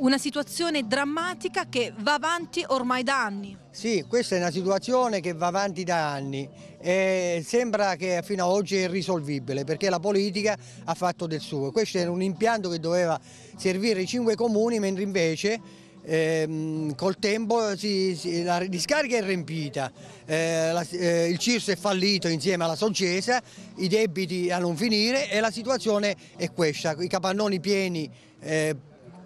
una situazione drammatica che va avanti ormai da anni. Sì, questa è una situazione che va avanti da anni e sembra che fino ad oggi è irrisolvibile perché la politica ha fatto del suo. Questo era un impianto che doveva servire i cinque comuni mentre invece eh, col tempo si, si, la discarica è riempita, eh, la, eh, il Cirso è fallito insieme alla Sogesa, i debiti a non finire e la situazione è questa, i capannoni pieni eh,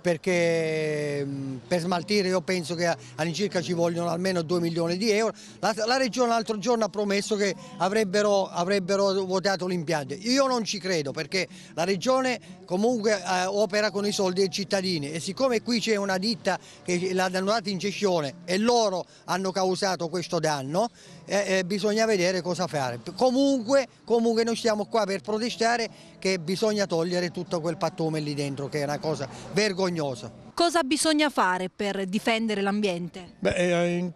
perché per smaltire io penso che all'incirca ci vogliono almeno 2 milioni di euro. La, la Regione l'altro giorno ha promesso che avrebbero, avrebbero votato l'impianto. Io non ci credo perché la Regione comunque eh, opera con i soldi dei cittadini e siccome qui c'è una ditta che l'ha dannata in gestione e loro hanno causato questo danno, eh, eh, bisogna vedere cosa fare. Comunque, comunque noi stiamo qua per protestare che bisogna togliere tutto quel pattume lì dentro che è una cosa vergognosa montagnosa. Cosa bisogna fare per difendere l'ambiente? Eh, in,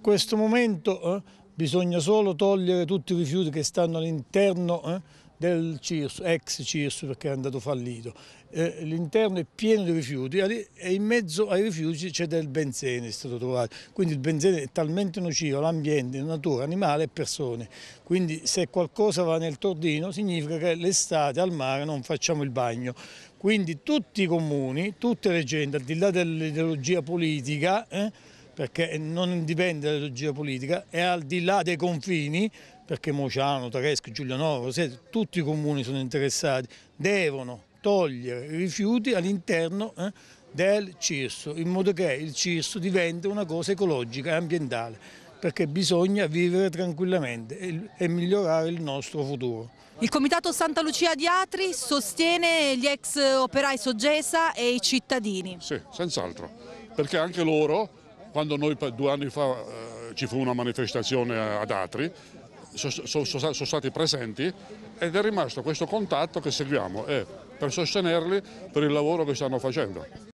questo momento eh, bisogna solo togliere tutti i rifiuti che stanno all'interno eh, del CIRS, ex CIRS perché è andato fallito. Eh, L'interno è pieno di rifiuti e in mezzo ai rifiuti c'è del benzene, è stato trovato. Quindi il benzene è talmente nocivo all'ambiente, alla natura, animale e persone. Quindi se qualcosa va nel tordino significa che l'estate al mare non facciamo il bagno. Quindi tutti i comuni, tutte le gente, al di là dell'ideologia politica, eh, perché non dipende dall'ideologia politica, è al di là dei confini, perché Mociano, Tareschi, Giulianova, tutti i comuni sono interessati, devono togliere i rifiuti all'interno eh, del Cirso, in modo che il Cirso diventi una cosa ecologica e ambientale, perché bisogna vivere tranquillamente e, e migliorare il nostro futuro. Il Comitato Santa Lucia di Atri sostiene gli ex operai Soggesa e i cittadini. Sì, senz'altro, perché anche loro, quando noi due anni fa eh, ci fu una manifestazione ad Atri, sono, sono, sono stati presenti ed è rimasto questo contatto che seguiamo eh, per sostenerli per il lavoro che stanno facendo.